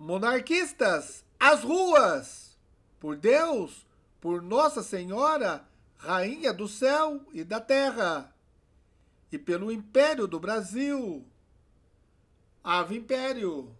monarquistas, as ruas, por Deus, por Nossa Senhora, Rainha do céu e da terra, e pelo Império do Brasil. Ave Império!